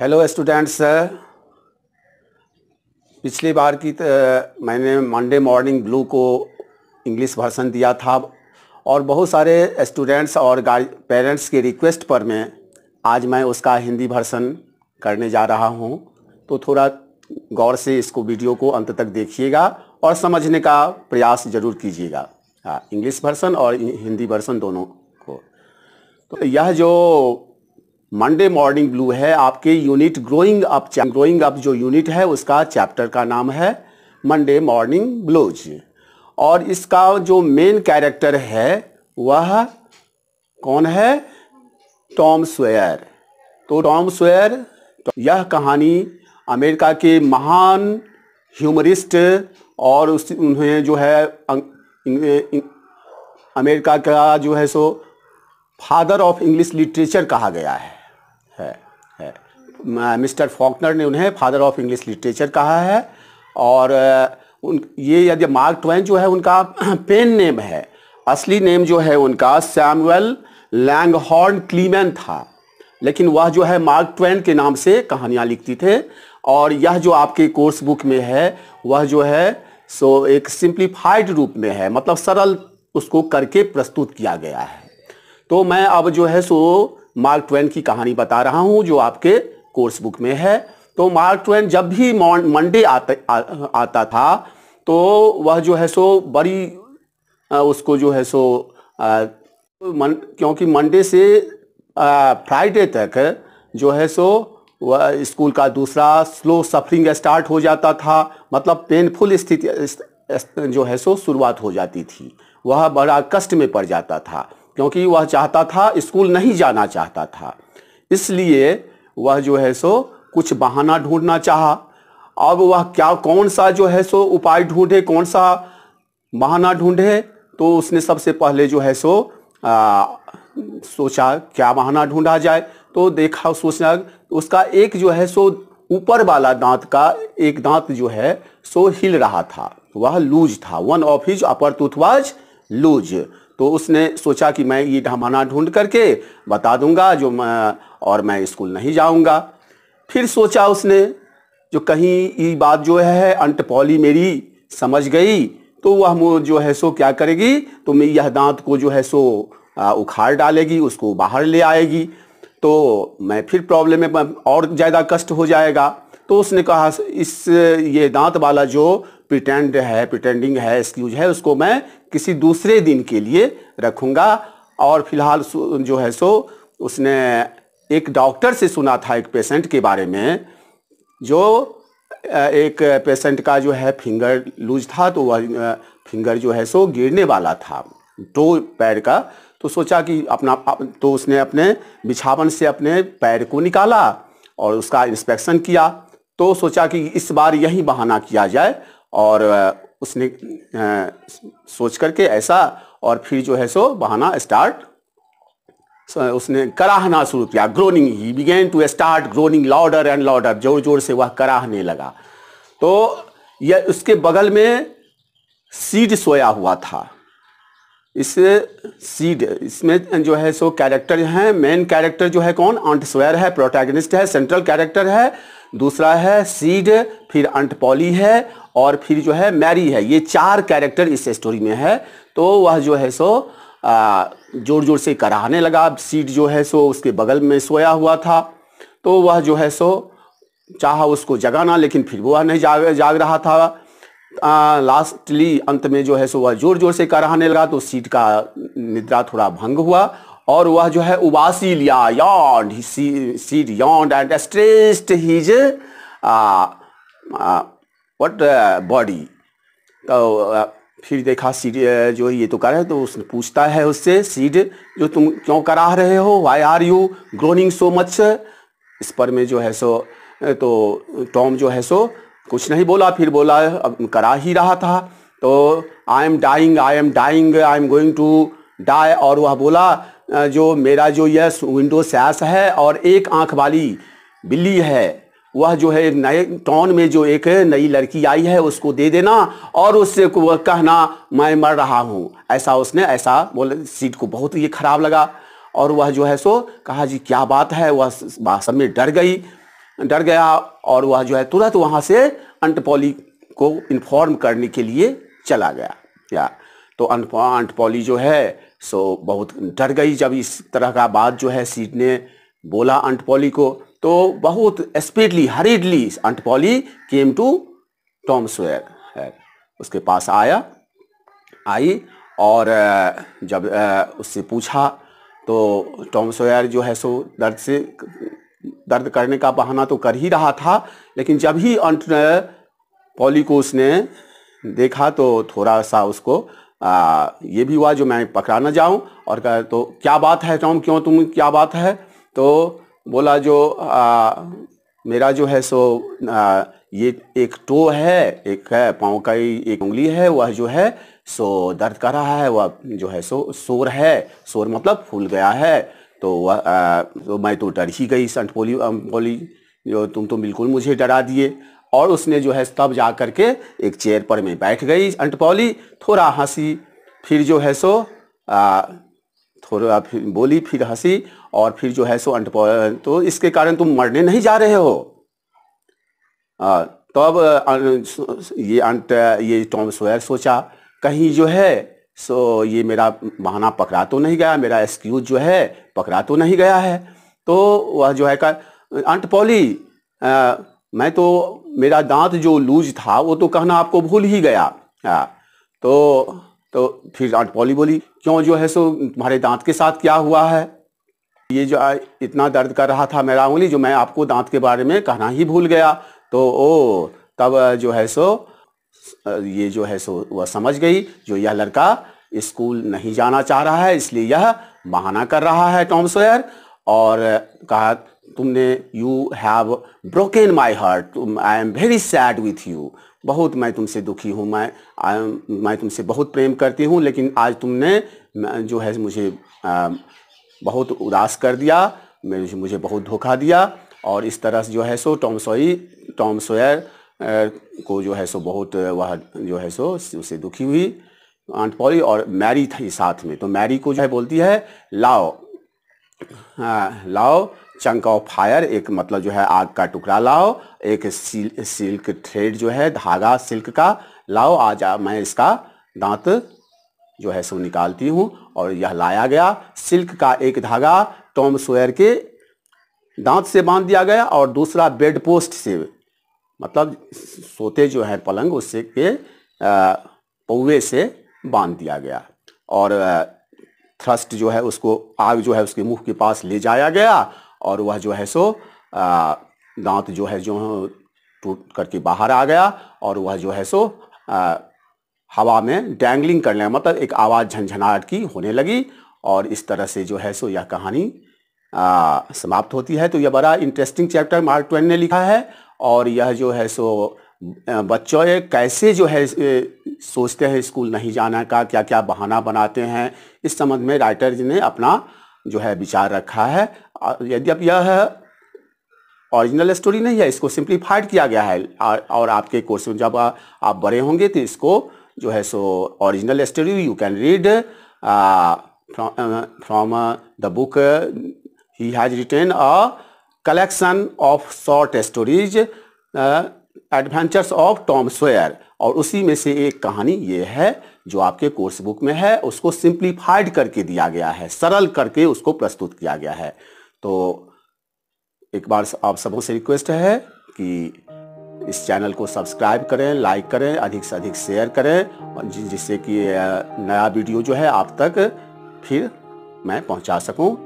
hello students पिछली बार की मैंने मंडे मॉर्निंग ब्लू को इंग्लिश भाषण दिया था और बहुत सारे स्टूडेंट्स और पेरेंट्स के रिक्वेस्ट पर मैं आज मैं उसका हिंदी भर्सन करने जा रहा हूँ तो थोड़ा गौर से इसको वीडियो को अंत तक देखिएगा और समझने का प्रयास जरूर कीजिएगा हाँ इंग्लिश वर्सन और हिंदी वर्सन दोनों को तो यह जो मंडे मॉर्निंग ब्लू है आपके unit growing up growing up जो यूनिट है उसका चैप्टर का नाम है मंडे मॉर्निंग ब्लूज और इसका जो मेन कैरेक्टर है वह कौन है टॉम स्वेयर तो टॉम स्वेयर यह कहानी अमेरिका के महान ह्यूमरिस्ट और उस उन्हें जो है अं, अमेरिका का जो है सो फादर ऑफ इंग्लिश लिटरेचर कहा गया है है मिस्टर फॉकनर ने उन्हें फादर ऑफ इंग्लिश लिटरेचर कहा है और उन ये यदि मार्क ट्वेन जो है उनका पेन नेम है असली नेम जो है उनका सैमुअल लैंगहॉर्न क्लीमैन था लेकिन वह जो है मार्क ट्वेन के नाम से कहानियाँ लिखती थे और यह जो आपके कोर्स बुक में है वह जो है सो एक सिंप्लीफाइड रूप में है मतलब सरल उसको करके प्रस्तुत किया गया है तो मैं अब जो है सो मार्क ट्वेन की कहानी बता रहा हूं जो आपके कोर्स बुक में है तो मार्क ट्वेन जब भी मंडे आता आ, आता था तो वह जो है सो बड़ी आ, उसको जो है सो आ, मन, क्योंकि मंडे से फ्राइडे तक जो है सो वह स्कूल का दूसरा स्लो सफरिंग स्टार्ट हो जाता था मतलब पेनफुल स्थिति जो है सो शुरुआत हो जाती थी वह बड़ा कष्ट में पड़ जाता था क्योंकि वह चाहता था स्कूल नहीं जाना चाहता था इसलिए वह जो है सो कुछ बहाना ढूंढना चाहा अब वह क्या कौन सा जो है सो उपाय ढूंढे कौन सा बहाना ढूंढे तो उसने सबसे पहले जो है सो आ, सोचा क्या बहाना ढूंढा जाए तो देखा सोचना उसका एक जो है सो ऊपर वाला दांत का एक दांत जो है सो हिल रहा था वह लूज था one of his upper tooth was loose तो उसने सोचा कि मैं ये ढमाना ढूंढ करके बता दूंगा जो मैं और मैं स्कूल नहीं जाऊंगा फिर सोचा उसने जो कहीं ये बात जो है अंटपौली मेरी समझ गई तो वह जो है सो क्या करेगी तो मैं यह दांत को जो है सो उखाड़ डालेगी उसको बाहर ले आएगी तो मैं फिर प्रॉब्लम में और ज़्यादा कष्ट हो जाएगा तो उसने कहा इस ये दांत वाला जो प्रिटेंड है प्रिटेंडिंग है एक्सक्यूज है उसको मैं किसी दूसरे दिन के लिए रखूँगा और फिलहाल जो है सो उसने एक डॉक्टर से सुना था एक पेशेंट के बारे में जो एक पेशेंट का जो है फिंगर लूज था तो वह फिंगर जो है सो गिरने वाला था दो पैर का तो सोचा कि अपना तो उसने अपने बिछावन से अपने पैर को निकाला और उसका इंस्पेक्शन किया तो सोचा कि इस बार यही बहाना किया जाए और उसने सोच करके ऐसा और फिर जो है सो बहाना स्टार्ट उसने कराहना शुरू किया groaning he began to start groaning louder and louder जोर जोर से वह कराहने लगा तो यह उसके बगल में सीड सोया हुआ था इससे सीड इसमें जो है सो कैरेक्टर हैं मेन कैरेक्टर जो है कौन अंट स्वेयर है प्रोटैगनिस्ट है सेंट्रल कैरेक्टर है दूसरा है सीड फिर अंट पॉली है और फिर जो है मैरी है ये चार कैरेक्टर इस स्टोरी में है तो वह जो है सो जोर जोर से कराहने लगा सीड जो है सो उसके बगल में सोया हुआ था तो वह जो है सो चाह उसको जगाना लेकिन फिर वह नहीं जाग जाग रहा था लास्टली अंत में जो है सो वह जोर जोर से कराने लगा तो सीट का निद्रा थोड़ा भंग हुआ और वह जो है उबासी लिया yawned seat yawned and stretched his what body तो फिर देखा सीट जो ये तो कर रहे तो उसने पूछता है उससे सीड जो तुम क्यों कराह रहे हो why are you groaning so much इस पर में जो है सो तो टॉम जो है सो कुछ नहीं बोला फिर बोला अब करा ही रहा था तो I am dying I am dying I am going to die और वह बोला जो मेरा जो यह विंडो सैस है और एक आँख वाली बिल्ली है वह जो है नए टाउन में जो एक नई लड़की आई है उसको दे देना और उससे वह कहना मैं मर रहा हूँ ऐसा उसने ऐसा बोले सीट को बहुत ही खराब लगा और वह जो है सो कहा जी क्या बात है वह सब में डर गई डर गया और वह जो है तुरंत वहाँ से अंटपौली को इन्फॉर्म करने के लिए चला गया या तो अंटपौली जो है सो बहुत डर गई जब इस तरह का बात जो है सीट ने बोला अंटपौली को तो बहुत speedily hurriedly aunt Polly came to Tom Sawyer उसके पास आया आई और जब उससे पूछा तो टॉम सोयर जो है सो दर्द से दर्द करने का बहाना तो कर ही रहा था लेकिन जब ही अंटनर पॉली को उसने देखा तो थोड़ा सा उसको आ, ये भी हुआ जो मैं पकड़ा ना जाऊं और कहा तो क्या बात है टॉम क्यों तुम क्या बात है तो बोला जो आ, मेरा जो है सो आ, ये एक टो है एक है पाँव का ही एक उंगली है वह जो है सो दर्द कर रहा है वह जो है सो शोर है शोर मतलब फूल गया है तो आ, तो मैं तो डर ही गई संत बोली बोली जो तुम तो बिल्कुल मुझे डरा दिए और उसने जो है तब जा कर के एक चेयर पर मैं बैठ गई अंटपौली थोड़ा हंसी फिर जो है सो आ, थोड़ा फिर बोली फिर हंसी और फिर जो है सो अंट तो इसके कारण तुम मरने नहीं जा रहे हो आ, तब ये अंट ये टॉम सोयर सोचा कहीं जो है सो ये मेरा बहाना पकड़ा तो नहीं गया मेरा एक्सक्यूज जो है पकड़ा तो नहीं गया है तो वह जो है का अंट पौली आ, मैं तो मेरा दांत जो लूज था वो तो कहना आपको भूल ही गया आ, तो तो फिर आंट पॉली बोली क्यों जो है सो तुम्हारे दांत के साथ क्या हुआ है ये जो इतना दर्द कर रहा था मेरा उंगली जो मैं आपको दांत के बारे में कहना ही भूल गया तो ओ तब जो है सो ये जो है सो वह समझ गई जो यह लड़का स्कूल नहीं जाना चाह रहा है इसलिए यह बहाना कर रहा है टॉम सोयर और कहा तुमने you have broken my heart I am very sad with you बहुत मैं तुमसे दुखी हूँ मैं आई मैं तुमसे बहुत प्रेम करती हूँ लेकिन आज तुमने जो है मुझे आ, बहुत उदास कर दिया मुझे बहुत धोखा दिया और इस तरह से जो है सो टॉम सोई टॉम सोयर को जो है सो बहुत वह जो है सो उससे दुखी हुई आंट पॉली और मैरी थी साथ में तो मैरी को जो है बोलती है लाओ आ, हाँ, लाओ चंक ऑफ फायर एक मतलब जो है आग का टुकड़ा लाओ एक सिल, सिल्क थ्रेड जो है धागा सिल्क का लाओ आज मैं इसका दांत जो है सो निकालती हूँ और यह लाया गया सिल्क का एक धागा टॉम सोयर के दांत से बांध दिया गया और दूसरा बेड पोस्ट से मतलब सोते जो है पलंग उससे के पौवे से बांध दिया गया और थ्रस्ट जो है उसको आग जो है उसके मुंह के पास ले जाया गया और वह जो है सो दांत जो है जो टूट करके बाहर आ गया और वह जो है सो हवा में डैंगलिंग करने लगा मतलब एक आवाज़ झंझनाहट की होने लगी और इस तरह से जो है सो यह कहानी आ, समाप्त होती है तो यह बड़ा इंटरेस्टिंग चैप्टर मार्क ट्वेन ने लिखा है और यह जो है सो बच्चों ये कैसे जो है सोचते हैं स्कूल नहीं जाना का क्या क्या बहाना बनाते हैं इस संबंध में राइटर जी ने अपना जो है विचार रखा है यदि अब यह ओरिजिनल स्टोरी नहीं है इसको सिंप्लीफाइड किया गया है और आपके कोर्स में जब आप बड़े होंगे तो इसको जो है सो original story you can read from the book he has written a collection of short stories adventures of Tom Sawyer और उसी में से एक कहानी ये है जो आपके कोर्स बुक में है उसको सिंप्लीफाइड करके दिया गया है सरल करके उसको प्रस्तुत किया गया है तो एक बार आप सबों से रिक्वेस्ट है कि इस चैनल को सब्सक्राइब करें लाइक करें अधिक से अधिक शेयर करें जिससे कि uh, नया वीडियो जो है आप तक फिर मैं पहुंचा सकूं